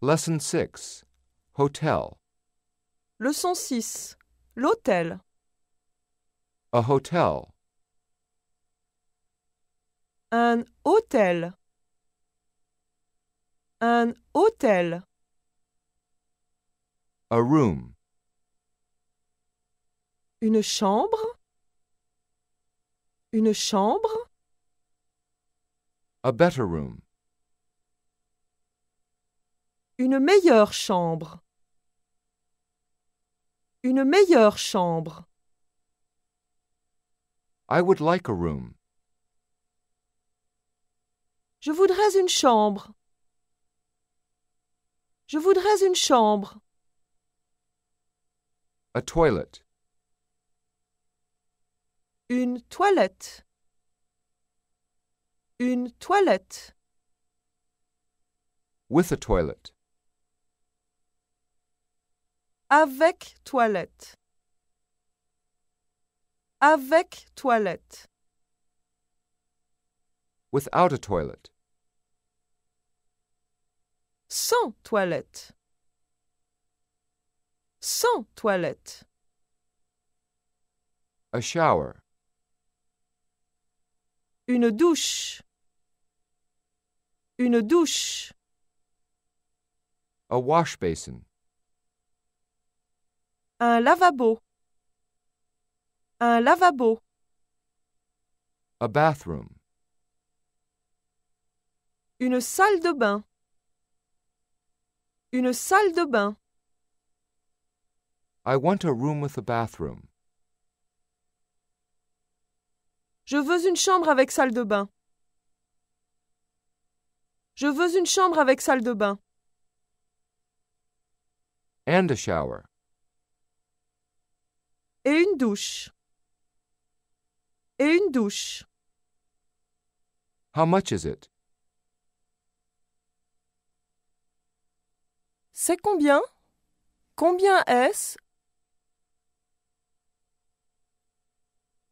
Lesson 6 Hotel Leçon 6 L'hôtel A hotel Un hôtel Un hôtel A room Une chambre Une chambre a better room. Une meilleure chambre. Une meilleure chambre. I would like a room. Je voudrais une chambre. Je voudrais une chambre. A toilet. Une toilette. Une toilette. With a toilet. Avec toilette. Avec toilette. Without a toilet. Sans toilette. Sans toilette. A shower. Une douche. Une douche. A wash basin. Un lavabo. Un lavabo. A bathroom. Une salle de bain. Une salle de bain. I want a room with a bathroom. Je veux une chambre avec salle de bain. Je veux une chambre avec salle de bain. And a shower. Et une douche. Et une douche. How much is it? C'est combien? Combien est-ce?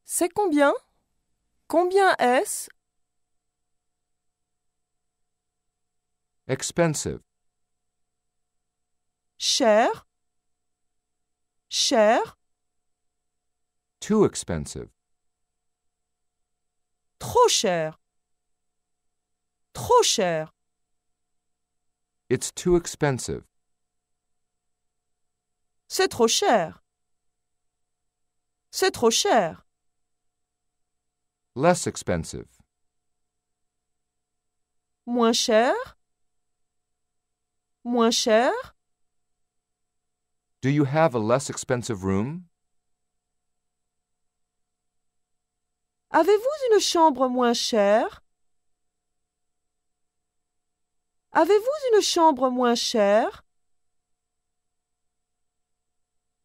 C'est combien? Combien est-ce? Expensive. Cher. Cher. Too expensive. Trop cher. Trop cher. It's too expensive. C'est trop cher. C'est trop cher. Less expensive. Moins cher. moins cher? Do you have a less expensive room? Avez-vous une chambre moins chère? Avez-vous une chambre moins chère?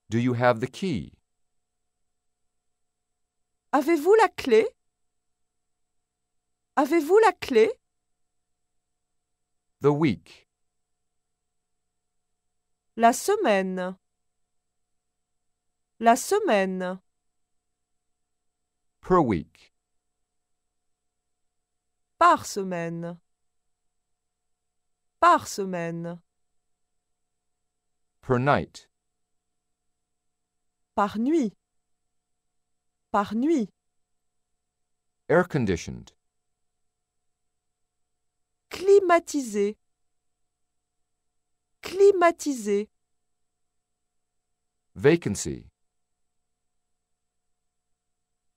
Do you have the key? Avez-vous la clé? Avez-vous la clé? The week. La semaine. La semaine. Per week. Par semaine. Par semaine. Per night. Par nuit. Par nuit. Air conditioned. Climatisé. Climatisé. Vacancy.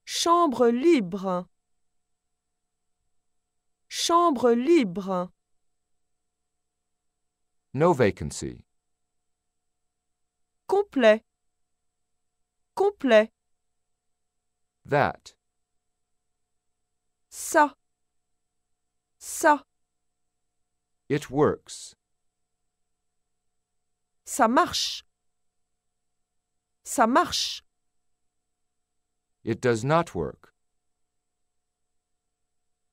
Chambre libre. Chambre libre. No vacancy. Complet. Complet. That. Ça. Ça. It works. Ça marche. Ça marche. It does not work.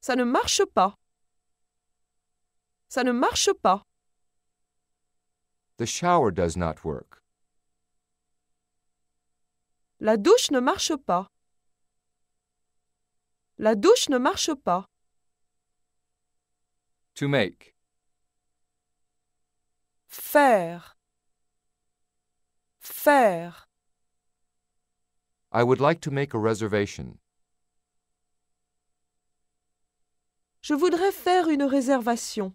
Ça ne marche pas. Ça ne marche pas. The shower does not work. La douche ne marche pas. La douche ne marche pas. To make. Faire. Faire. I would like to make a reservation. Je voudrais faire une réservation.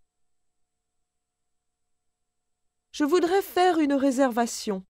Je voudrais faire une réservation.